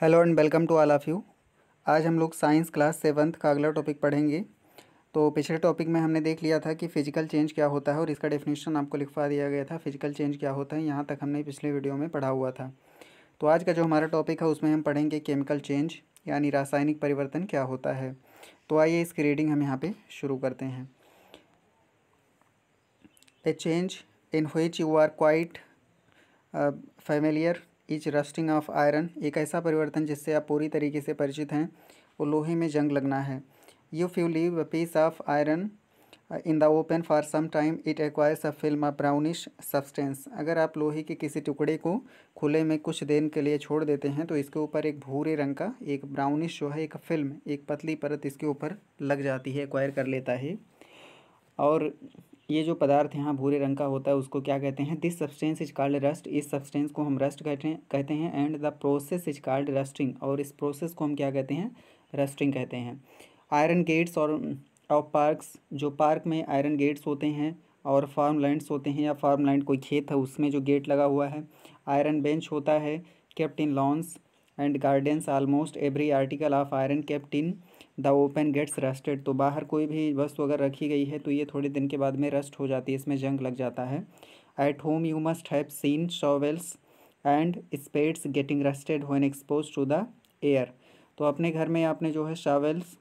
hello and welcome to all of you आज हम लोग साइंस क्लास सेवन्थ का अगला टॉपिक पढ़ेंगे तो पिछले टॉपिक में हमने देख लिया था कि फ़िजिकल चेंज क्या होता है और इसका डेफिनेशन आपको लिखवा दिया गया था फ़िजिकल चेंज क्या होता है यहाँ तक हमने पिछले वीडियो में पढ़ा हुआ था तो आज का जो हमारा टॉपिक है उसमें हम पढ़ेंगे केमिकल चेंज यानी रासायनिक परिवर्तन क्या होता है तो आइए इसकी रीडिंग हम यहाँ पर शुरू करते हैं a change in which you are quite familiar is rusting of iron एक ऐसा परिवर्तन जिससे आप पूरी तरीके से परिचित हैं वो लोहे में जंग लगना है you you leave a piece of iron in the open for some time it acquires a film a brownish substance अगर आप लोहे के किसी टुकड़े को खुले में कुछ देर के लिए छोड़ देते हैं तो इसके ऊपर एक भूरे रंग का एक ब्राउनिश जो है एक फिल्म एक पतली परत इसके ऊपर लग जाती है एक्वायर कर लेता है और ये जो पदार्थ यहाँ भूरे रंग का होता है उसको क्या कहते हैं this substance is called rust इस सब्सटेंस को हम रस्ट कहते हैं कहते हैं and the process is called rusting और इस प्रोसेस को हम क्या कहते हैं रस्टिंग कहते हैं आयरन गेट्स और ऑफ पार्क्स जो पार्क में आयरन गेट्स होते हैं और फार्म लैंड्स होते हैं या फार्म लैंड कोई खेत है उसमें जो गेट लगा हुआ है आयरन बेंच होता है kept in lawns and gardens almost every article of iron kept in the open gets rusted तो बाहर कोई भी वस्तु अगर रखी गई है तो ये थोड़े दिन के बाद में रस्ट हो जाती है इसमें जंग लग जाता है at home you must have seen shovels and spades getting rusted when exposed to the air तो अपने घर में आपने जो है शावेल्स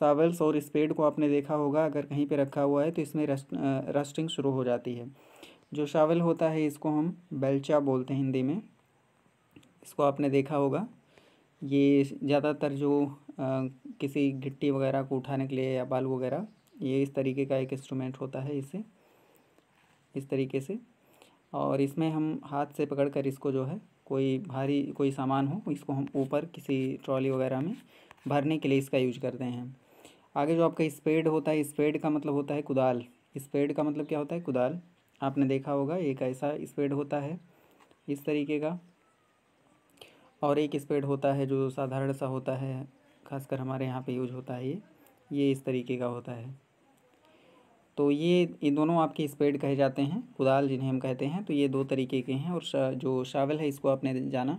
सावल्स और स्पेड को आपने देखा होगा अगर कहीं पे रखा हुआ है तो इसमें रस्ट रस्टिंग शुरू हो जाती है जो शावल होता है इसको हम बेलचा बोलते हैं हिंदी में इसको आपने देखा होगा ये ज़्यादातर जो किसी गिट्टी वगैरह को उठाने के लिए या बाल वगैरह ये इस तरीके का एक इंस्ट्रूमेंट होता है इसे इस तरीके से और इसमें हम हाथ से पकड़कर इसको जो है कोई भारी कोई सामान हो इसको हम ऊपर किसी ट्रॉली वगैरह में भरने के लिए इसका यूज करते हैं आगे जो आपका स्पेड होता है स्पेड का मतलब होता है कुदाल स्पेड का मतलब क्या होता है कुदाल आपने देखा होगा एक ऐसा स्पेड होता है इस तरीके का और एक स्पेड होता है जो साधारण सा होता है खासकर हमारे यहाँ पे यूज होता है ये ये इस तरीके का होता है तो ये ये दोनों आपके स्पेड कहे जाते हैं कुदाल जिन्हें हम कहते हैं तो ये दो तरीके के हैं और शा, जो शावल है इसको आपने जाना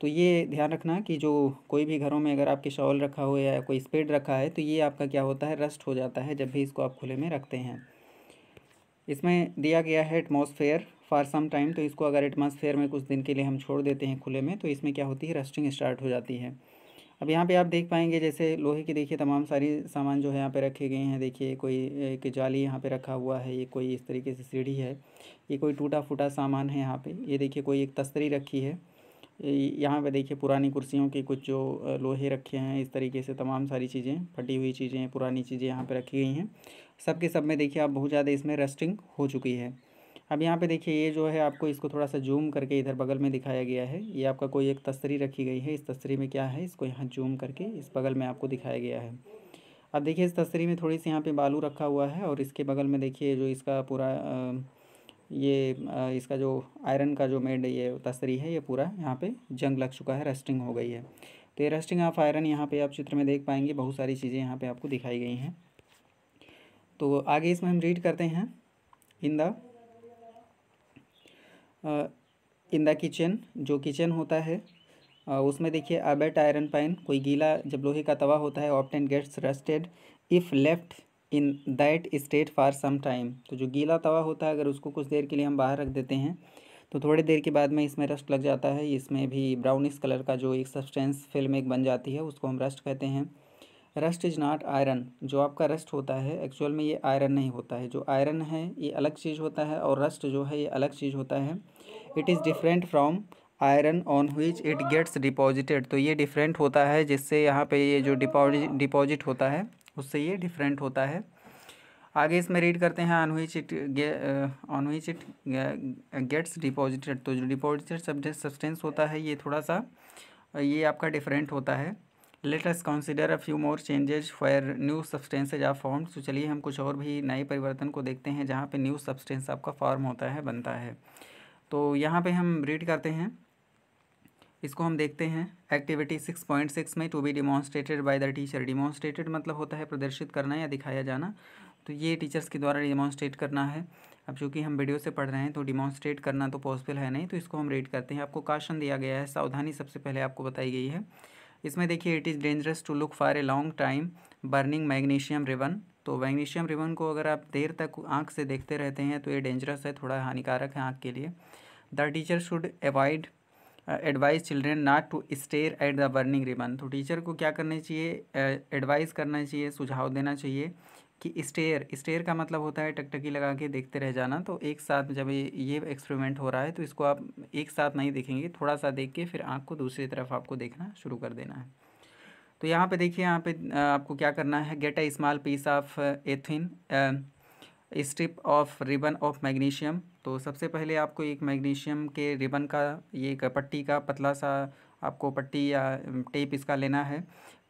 तो ये ध्यान रखना कि जो कोई भी घरों में अगर आपके शॉल रखा हो या कोई स्पेड रखा है तो ये आपका क्या होता है रस्ट हो जाता है जब भी इसको आप खुले में रखते हैं इसमें दिया गया है एटमोसफेयर फॉर सम टाइम तो इसको अगर एटमोसफेयर में कुछ दिन के लिए हम छोड़ देते हैं खुले में तो इसमें क्या होती है रस्टिंग स्टार्ट हो जाती है अब यहाँ पे आप देख पाएंगे जैसे लोहे की देखिए तमाम सारी सामान जो है यहाँ पे रखे गए हैं देखिए कोई एक जाली यहाँ पे रखा हुआ है ये कोई इस तरीके से सीढ़ी है ये कोई टूटा फूटा सामान है यहाँ पे ये देखिए कोई एक तस्तरी रखी है यहाँ पे देखिए पुरानी कुर्सियों के कुछ जो लोहे रखे हैं इस तरीके से तमाम सारी चीज़ें फटी हुई चीज़ें पुरानी चीज़ें यहाँ पर रखी गई हैं सब के सब में देखिए आप बहुत ज़्यादा इसमें रेस्टिंग हो चुकी है अब यहाँ पे देखिए ये जो है आपको इसको थोड़ा सा जूम करके इधर बगल में दिखाया गया है ये आपका कोई एक तस्तरी रखी गई है इस तस्तरी में क्या है इसको यहाँ जूम करके इस बगल में आपको दिखाया गया है अब देखिए इस तस्तरी में थोड़ी सी यहाँ पे बालू रखा हुआ है और इसके बगल में देखिए जो इसका पूरा ये इसका जो आयरन का जो मेड ये तस्तरी है ये पूरा यहाँ पर जंग लग चुका है रेस्टिंग हो गई है तो ये रेस्टिंग ऑफ आयरन यहाँ पर आप चित्र में देख पाएंगे बहुत सारी चीज़ें यहाँ पर आपको दिखाई गई हैं तो आगे इसमें हम रीड करते हैं in the in the kitchen जो किचन होता है उसमें देखिए अबेट आयरन पाइन कोई गीला जब लोहे का तवा होता है often gets rusted if left in that state for some time तो जो गीला तवा होता है अगर उसको कुछ देर के लिए हम बाहर रख देते हैं तो थोड़ी देर के बाद में इसमें रस्ट लग जाता है इसमें भी ब्राउनिश कलर का जो एक सब्सटेंस फिल्म एक बन जाती है उसको हम रस्ट कहते हैं रस्ट इज़ नॉट आयरन जो आपका रस्ट होता है एक्चुअल में ये आयरन नहीं होता है जो आयरन है ये अलग चीज़ होता है और रस्ट जो है ये अलग चीज़ होता है it is different from iron on which it gets deposited तो ये डिफरेंट होता है जिससे यहाँ पे ये जो डिपॉजिट डिपॉजिट होता है उससे ये डिफरेंट होता है आगे इसमें रीड करते हैं on which it on which it gets deposited तो जो डिपॉजिटेड सब्सटेंस होता है ये थोड़ा सा ये आपका डिफरेंट होता है let us consider a few more changes for new substances are form तो चलिए हम कुछ और भी नए परिवर्तन को देखते हैं जहाँ पे न्यू सब्सटेंस आपका फॉर्म होता है बनता है तो यहाँ पे हम रीड करते हैं इसको हम देखते हैं एक्टिविटी सिक्स पॉइंट सिक्स में to be demonstrated by the teacher demonstrated मतलब होता है प्रदर्शित करना या दिखाया जाना तो ये टीचर्स के द्वारा डिमॉन्स्ट्रेट करना है अब चूँकि हम वीडियो से पढ़ रहे हैं तो डिमॉन्स्ट्रेट करना तो पॉसिबल है नहीं तो इसको हम रीड करते हैं आपको काशन दिया गया है सावधानी सबसे पहले आपको बताई गई है इसमें देखिए it is dangerous to look for a long time burning magnesium ribbon तो मैग्नीशियम रिबन को अगर आप देर तक आँख से देखते रहते हैं तो ये डेंजरस है थोड़ा हानिकारक है आँख के लिए the teacher should avoid advise children not to stare at the burning ribbon तो टीचर को क्या करना चाहिए एडवाइस uh, करना चाहिए सुझाव देना चाहिए कि स्टेयर स्टेयर का मतलब होता है टकटकी लगा के देखते रह जाना तो एक साथ जब ये ये एक्सपेरिमेंट हो रहा है तो इसको आप एक साथ नहीं देखेंगे थोड़ा सा देख के फिर आँख को दूसरी तरफ आपको देखना शुरू कर देना है तो यहाँ पे देखिए यहाँ पे आपको क्या करना है get a small piece of a thin strip of ribbon of magnesium तो सबसे पहले आपको एक मैग्नीशियम के रिबन का ये एक पट्टी का पतला सा आपको पट्टी या टेप इसका लेना है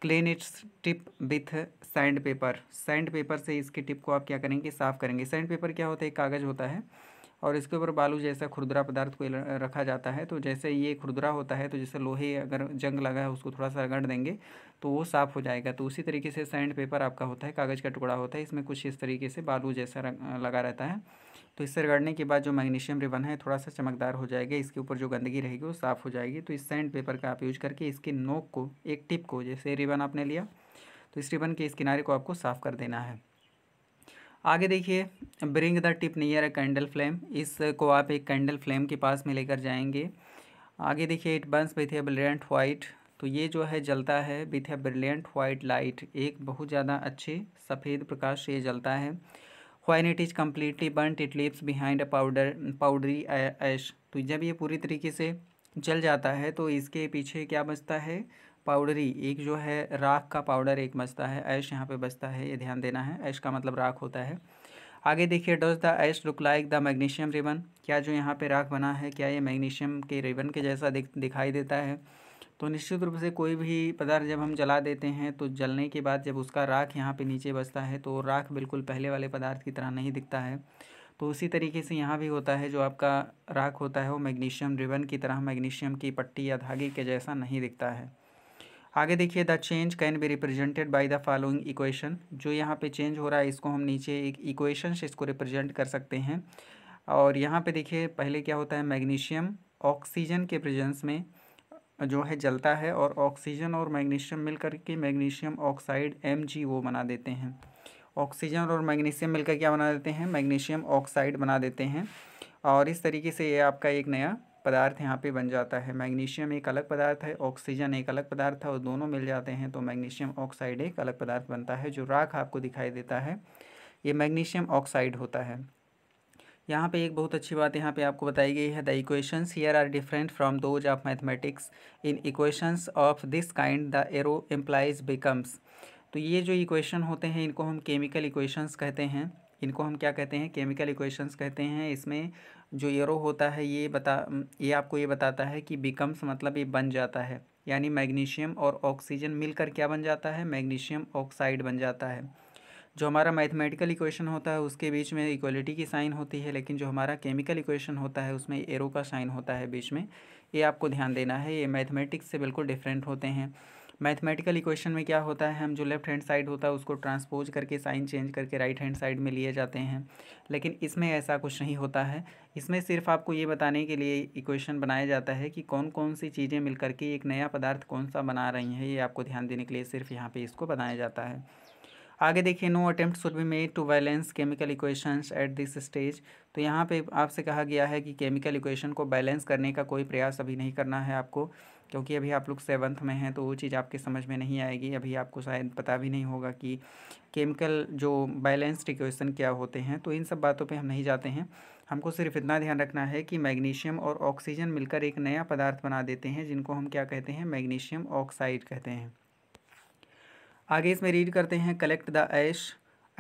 clean its tip with sand paper sand paper से इसके टिप को आप क्या करेंगे साफ़ करेंगे सैंड पेपर क्या होता है कागज़ होता है और इसके ऊपर बालू जैसा खुरदरा पदार्थ को रखा जाता है तो जैसे ये खुरदरा होता है तो जैसे लोहे अगर जंग लगा है उसको थोड़ा सा रगड़ देंगे तो वो साफ़ हो जाएगा तो उसी तरीके से सैंड पेपर आपका होता है कागज़ का टुकड़ा होता है इसमें कुछ इस तरीके से बालू जैसा लगा रहता है तो इससे रगड़ने के बाद जो मैग्नीशियम रिबन है थोड़ा सा चमकदार हो जाएगा इसके ऊपर जो गंदगी रहेगी वो साफ़ हो जाएगी तो इस सैंड पेपर का आप यूज करके इसकी नोक को एक टिप को जैसे रिबन आपने लिया तो इस रिबन के इस किनारे को आपको साफ़ कर देना है आगे देखिए bring the tip near a candle flame इसको आप एक कैंडल फ्लेम के पास में लेकर जाएंगे आगे देखिए it burns with a brilliant white तो ये जो है जलता है with a brilliant white light एक बहुत ज़्यादा अच्छे सफ़ेद प्रकाश से ये जलता है when it is completely burnt it leaves behind a powder powdery ash तो जब ये पूरी तरीके से जल जाता है तो इसके पीछे क्या बचता है पाउडरी एक जो है राख का पाउडर एक बचता है ऐश यहाँ पे बचता है ये ध्यान देना है ऐश का मतलब राख होता है आगे देखिए does the ash look like the magnesium ribbon क्या जो यहाँ पे राख बना है क्या ये मैग्नीशियम के रिबन के जैसा दिख दिखाई देता है तो निश्चित रूप से कोई भी पदार्थ जब हम जला देते हैं तो जलने के बाद जब उसका राख यहाँ पर नीचे बचता है तो राख बिल्कुल पहले वाले पदार्थ की तरह नहीं दिखता है तो उसी तरीके से यहाँ भी होता है जो आपका राख होता है वो मैग्नीशियम रिबन की तरह मैग्नीशियम की पट्टी या धागे के जैसा नहीं दिखता है आगे देखिए the change can be represented by the following equation जो यहाँ पे चेंज हो रहा है इसको हम नीचे एक इक्वेशन से इसको रिप्रेजेंट कर सकते हैं और यहाँ पे देखिए पहले क्या होता है मैग्नीशियम ऑक्सीजन के प्रेजेंस में जो है जलता है और ऑक्सीजन और मैग्नीशियम मिलकर के मैग्नीशियम ऑक्साइड एम बना देते हैं ऑक्सीजन और मैग्नीशियम मिलकर क्या बना देते हैं मैग्नीशियम ऑक्साइड बना देते हैं और इस तरीके से ये आपका एक नया पदार्थ यहाँ पे बन जाता है मैग्नीशियम एक अलग पदार्थ है ऑक्सीजन एक अलग पदार्थ है और दोनों मिल जाते हैं तो मैग्नीशियम ऑक्साइड एक अलग पदार्थ बनता है जो राख आपको दिखाई देता है ये मैग्नीशियम ऑक्साइड होता है यहाँ पे एक बहुत अच्छी बात यहाँ पे आपको बताई गई है the equations here are different from those of mathematics in equations of this kind the arrow implies becomes तो ये जो इक्वेशन होते हैं इनको हम केमिकल इक्वेशंस कहते हैं इनको हम क्या कहते हैं केमिकल इक्वेशंस कहते हैं इसमें जो एरो होता है ये बता ये आपको ये बताता है कि बिकम्स मतलब ये बन जाता है यानी मैग्नीशियम और ऑक्सीजन मिलकर क्या बन जाता है मैग्नीशियम ऑक्साइड बन जाता है जो हमारा मैथमेटिकल इक्वेशन होता है उसके बीच में इक्वलिटी की साइन होती है लेकिन जो हमारा केमिकल इक्वेशन होता है उसमें एरो का साइन होता है बीच में ये आपको ध्यान देना है ये मैथमेटिक्स से बिल्कुल डिफरेंट होते हैं मैथमेटिकल इक्वेशन में क्या होता है हम जो लेफ्ट हैंड साइड होता है उसको ट्रांसपोज करके साइन चेंज करके राइट हैंड साइड में लिए जाते हैं लेकिन इसमें ऐसा कुछ नहीं होता है इसमें सिर्फ आपको ये बताने के लिए इक्वेशन बनाया जाता है कि कौन कौन सी चीज़ें मिल करके एक नया पदार्थ कौन सा बना रही हैं ये आपको ध्यान देने के लिए सिर्फ यहाँ पर इसको बनाया जाता है आगे देखिए no attempt should be made to balance chemical equations at this stage तो यहाँ पे आपसे कहा गया है कि केमिकल इक्वेशन को बैलेंस करने का कोई प्रयास अभी नहीं करना है आपको क्योंकि अभी आप लोग सेवन्थ में हैं तो वो चीज़ आपके समझ में नहीं आएगी अभी आपको शायद पता भी नहीं होगा कि केमिकल जो बैलेंस्ड इक्वेशन क्या होते हैं तो इन सब बातों पे हम नहीं जाते हैं हमको सिर्फ इतना ध्यान रखना है कि मैग्नीशियम और ऑक्सीजन मिलकर एक नया पदार्थ बना देते हैं जिनको हम क्या कहते हैं मैग्नीशियम ऑक्साइड कहते हैं आगे इसमें रीड करते हैं collect the ash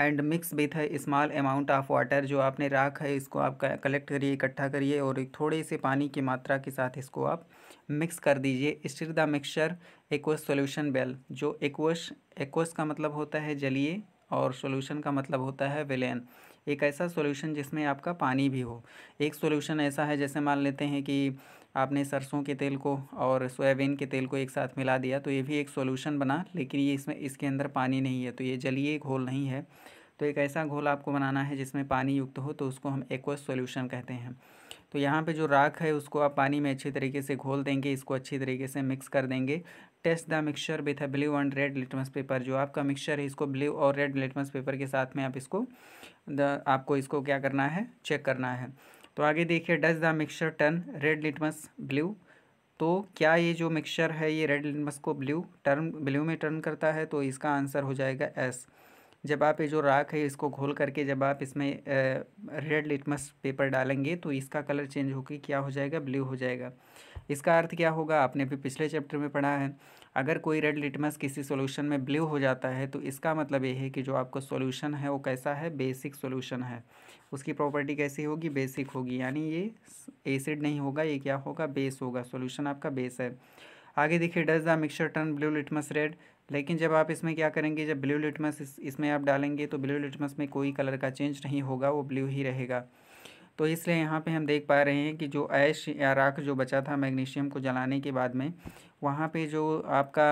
and mix with a small amount of water जो आपने राख है इसको आप कलेक्ट करिए इकट्ठा करिए और थोड़े से पानी की मात्रा के साथ इसको आप मिक्स कर दीजिए stir the mixture aqueous solution बेल जो एक्वस एक्वस का मतलब होता है जलिए और सोल्यूशन का मतलब होता है विलेन एक ऐसा सोल्यूशन जिसमें आपका पानी भी हो एक सोल्यूशन ऐसा है जैसे मान लेते हैं कि आपने सरसों के तेल को और सोयाबीन के तेल को एक साथ मिला दिया तो ये भी एक सोल्यूशन बना लेकिन ये इसमें इसके अंदर पानी नहीं है तो ये जलीय घोल नहीं है तो एक ऐसा घोल आपको बनाना है जिसमें पानी युक्त हो तो उसको हम एक्वस सोल्यूशन कहते हैं तो यहाँ पे जो राख है उसको आप पानी में अच्छी तरीके से घोल देंगे इसको अच्छी तरीके से मिक्स कर देंगे test the mixture with a blue and red litmus paper जो आपका मिक्सचर है इसको ब्लू और रेड लिटमस पेपर के साथ में आप इसको द आपको इसको क्या करना है चेक करना है तो आगे देखिए does the mixture turn red litmus blue तो क्या ये जो मिक्सचर है ये रेड लिटमस को ब्लू टर्न ब्लू में टर्न करता है तो इसका आंसर हो जाएगा एस जब आप ये जो राख है इसको घोल करके जब आप इसमें रेड लिटमस पेपर डालेंगे तो इसका कलर चेंज होकर क्या हो जाएगा ब्लू हो जाएगा इसका अर्थ क्या होगा आपने भी पिछले चैप्टर में पढ़ा है अगर कोई रेड लिटमस किसी सॉल्यूशन में ब्लू हो जाता है तो इसका मतलब ये है कि जो आपको सॉल्यूशन है वो कैसा है बेसिक सॉल्यूशन है उसकी प्रॉपर्टी कैसी होगी बेसिक होगी यानी ये एसिड नहीं होगा ये क्या होगा बेस होगा सॉल्यूशन आपका बेस है आगे देखिए does the mixture turn blue litmus red लेकिन जब आप इसमें क्या करेंगे जब ब्लू लिटमस इस, इसमें आप डालेंगे तो ब्लू लिटमस में कोई कलर का चेंज नहीं होगा वो ब्लू ही रहेगा तो इसलिए यहाँ पे हम देख पा रहे हैं कि जो ऐश या राख जो बचा था मैग्नीशियम को जलाने के बाद में वहाँ पे जो आपका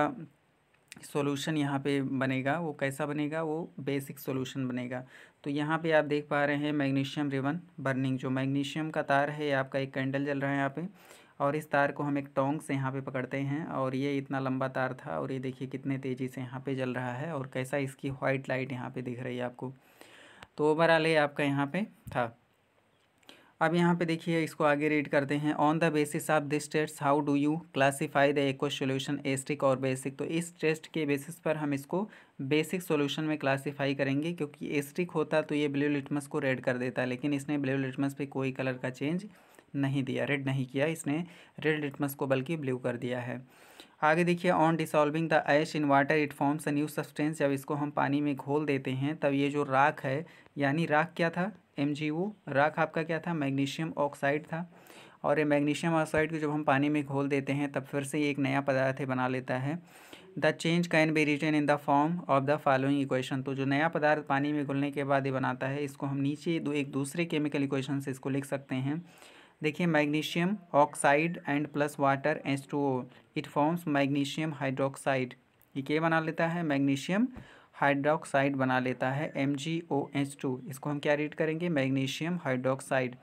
सॉल्यूशन यहाँ पे बनेगा वो कैसा बनेगा वो बेसिक सॉल्यूशन बनेगा तो यहाँ पे आप देख पा रहे हैं मैग्नीशियम रिवन बर्निंग जो मैग्नीशियम का तार है आपका एक कैंडल जल रहा है यहाँ पर और इस तार को हम एक टोंग से यहाँ पे पकड़ते हैं और ये इतना लंबा तार था और ये देखिए कितने तेज़ी से यहाँ पे जल रहा है और कैसा इसकी वाइट लाइट यहाँ पे दिख रही है आपको तो ओवरऑल ये आपका यहाँ पे था अब यहाँ पे देखिए इसको आगे रीड करते हैं on the basis of this test how do you classify the aqueous solution acidic और बेसिक तो इस टेस्ट के बेसिस पर हम इसको बेसिक सोल्यूशन में क्लासीफाई करेंगे क्योंकि एस्टिक होता तो ये ब्लू लिटमस को रेड कर देता लेकिन इसने ब्लू लिटमस पे कोई कलर का चेंज नहीं दिया रेड नहीं किया इसने रेड लिटमस को बल्कि ब्लू कर दिया है आगे देखिए on dissolving the ash in water it forms a new substance जब इसको हम पानी में घोल देते हैं तब ये जो राख है यानी राख क्या था एम राख आपका क्या था मैग्नीशियम ऑक्साइड था और ये मैग्नीशियम ऑक्साइड को जब हम पानी में घोल देते हैं तब फिर से एक नया पदार्थ बना लेता है the change can be written in the form of the following equation तो जो नया पदार्थ पानी में घुलने के बाद ये बनाता है इसको हम नीचे दो एक दूसरे केमिकल इक्वेशन से इसको लिख सकते हैं देखिए magnesium oxide and plus water H two O it forms magnesium hydroxide ये क्या बना लेता है मैग्नीशियम हाइड्रोक्साइड बना लेता है M G O H two इसको हम क्या रीड करेंगे मैग्नीशियम हाइड्रोक्साइड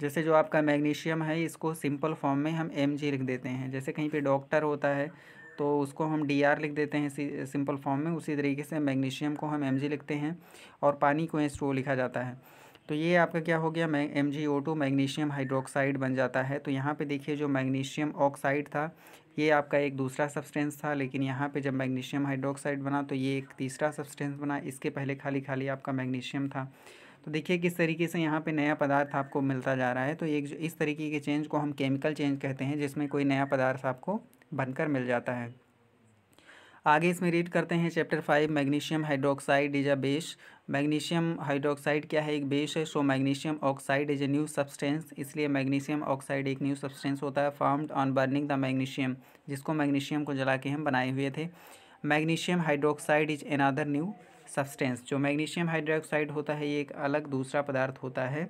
जैसे जो आपका मैग्नीशियम है इसको सिंपल फॉर्म में हम एम जी लिख देते हैं जैसे कहीं पे डॉक्टर होता है तो उसको हम डी आर लिख देते हैं सिंपल फॉर्म में उसी तरीके से मैग्नीशियम को हम एम जी लिखते हैं और पानी को एच टू ओ लिखा जाता है तो ये आपका क्या हो गया M G O two magnesium hydroxide बन जाता है तो यहाँ पे देखिए जो मैग्नीशियम ऑक्साइड था ये आपका एक दूसरा सब्सटेंस था लेकिन यहाँ पे जब मैग्नीशियम हाइड्रोक्साइड बना तो ये एक तीसरा सब्सटेंस बना इसके पहले खाली खाली आपका मैग्नीशियम था तो देखिए किस तरीके से यहाँ पे नया पदार्थ आपको मिलता जा रहा है तो एक इस तरीके के चेंज को हम केमिकल चेंज कहते हैं जिसमें कोई नया पदार्थ आपको बनकर मिल जाता है आगे इसमें रीड करते हैं chapter five magnesium hydroxide is a base magnesium hydroxide क्या है एक बेस है so magnesium oxide is a new substance इसलिए मैग्नीशियम ऑक्साइड एक न्यू सब्सटेंस होता है formed on burning the magnesium जिसको मैग्नीशियम को जला के हम बनाए हुए थे magnesium hydroxide is another new substance जो मैग्नीशियम हाइड्रोक्साइड होता है ये एक अलग दूसरा पदार्थ होता है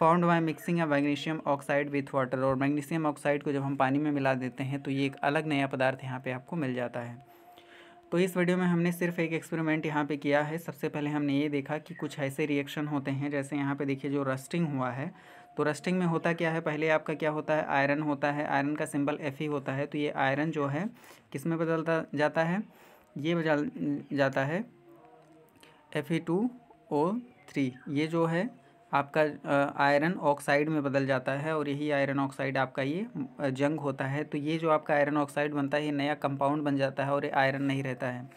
formed by mixing of magnesium oxide with water और मैग्नीशियम ऑक्साइड को जब हम पानी में मिला देते हैं तो ये एक अलग नया पदार्थ यहाँ पे आपको मिल जाता है तो इस वीडियो में हमने सिर्फ एक एक्सपेरिमेंट यहाँ पे किया है सबसे पहले हमने ये देखा कि कुछ ऐसे रिएक्शन होते हैं जैसे यहाँ पे देखिए जो रस्टिंग हुआ है तो रस्टिंग में होता क्या है पहले आपका क्या होता है आयरन होता है आयरन का सिंबल एफ ही होता है तो ये आयरन जो है किस में बदलता जाता है ये बदल जाता है F E two O three ये जो है आपका आयरन ऑक्साइड में बदल जाता है और यही आयरन ऑक्साइड आपका ये जंग होता है तो ये जो आपका आयरन ऑक्साइड बनता है ये नया कंपाउंड बन जाता है और ये आयरन नहीं रहता है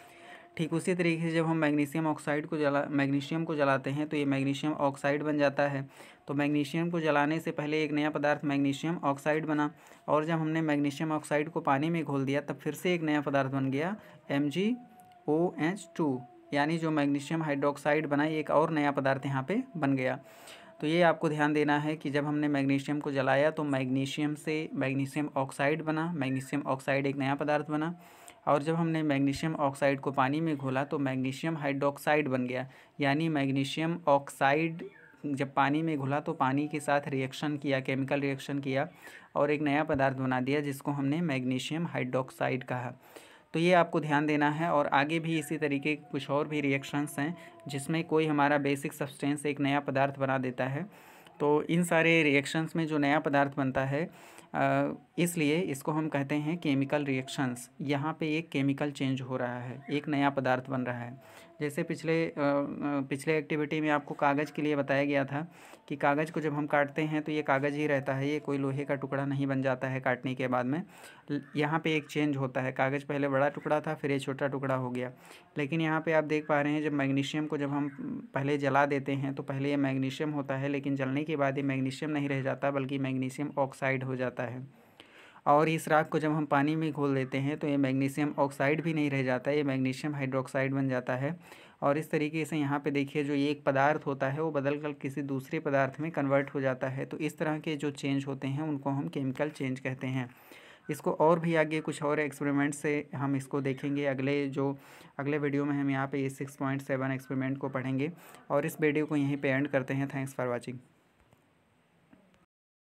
ठीक उसी तरीके से जब हम मैग्नीशियम ऑक्साइड को जला मैग्नीशियम को जलाते हैं तो ये मैग्नीशियम ऑक्साइड बन जाता है तो मैग्नीशियम को जलाने से पहले एक नया पदार्थ मैग्नीशियम ऑक्साइड बना और जब हमने मैग्नीशियम ऑक्साइड को पानी में घोल दिया तब फिर से एक नया पदार्थ बन गया M G O H two यानी जो मैग्नीशियम हाइड्रोक्साइड बना एक और नया पदार्थ यहाँ पे बन गया तो ये आपको ध्यान देना है कि जब हमने मैग्नीशियम को जलाया तो मैग्नीशियम से मैग्नीशियम ऑक्साइड बना मैग्नीशियम ऑक्साइड एक नया पदार्थ बना और जब हमने मैग्नीशियम ऑक्साइड को पानी में घोला तो मैग्नीशियम हाइड्रोक्साइड बन गया यानी मैग्नीशियम ऑक्साइड जब पानी में घुला तो पानी के साथ रिएक्शन किया केमिकल रिएक्शन किया और एक नया पदार्थ बना दिया जिसको हमने मैग्नीशियम हाइड्रोक्साइड कहा तो ये आपको ध्यान देना है और आगे भी इसी तरीके के कुछ और भी रिएक्शंस हैं जिसमें कोई हमारा बेसिक सब्सटेंस एक नया पदार्थ बना देता है तो इन सारे रिएक्शंस में जो नया पदार्थ बनता है इसलिए इसको हम कहते हैं केमिकल रिएक्शंस यहाँ पे एक केमिकल चेंज हो रहा है एक नया पदार्थ बन रहा है जैसे पिछले पिछले एक्टिविटी में आपको कागज़ के लिए बताया गया था कि कागज़ को जब हम काटते हैं तो ये कागज़ ही रहता है ये कोई लोहे का टुकड़ा नहीं बन जाता है काटने के बाद में यहाँ पे एक चेंज होता है कागज़ पहले बड़ा टुकड़ा था फिर ये छोटा टुकड़ा हो गया लेकिन यहाँ पे आप देख पा रहे हैं जब मैग्नीशियम को जब हम पहले जला देते हैं तो पहले ये मैग्नीशियम होता है लेकिन जलने के बाद ये मैग्नीशियम नहीं रह जाता बल्कि मैग्नीशियम ऑक्साइड हो जाता है और इस राख को जब हम पानी में घोल देते हैं तो ये मैग्नीशियम ऑक्साइड भी नहीं रह जाता ये मैग्नीशियम हाइड्रोक्साइड बन जाता है और इस तरीके से यहाँ पे देखिए जो ये एक पदार्थ होता है वो बदल कर किसी दूसरे पदार्थ में कन्वर्ट हो जाता है तो इस तरह के जो चेंज होते हैं उनको हम केमिकल चेंज कहते हैं इसको और भी आगे कुछ और एक्सपेरिमेंट से हम इसको देखेंगे अगले जो अगले वीडियो में हम यहाँ पे ये सिक्स पॉइंट सेवन एक्सपेरिमेंट को पढ़ेंगे और इस वीडियो को यहीं पर एंड करते हैं थैंक्स फॉर वॉचिंग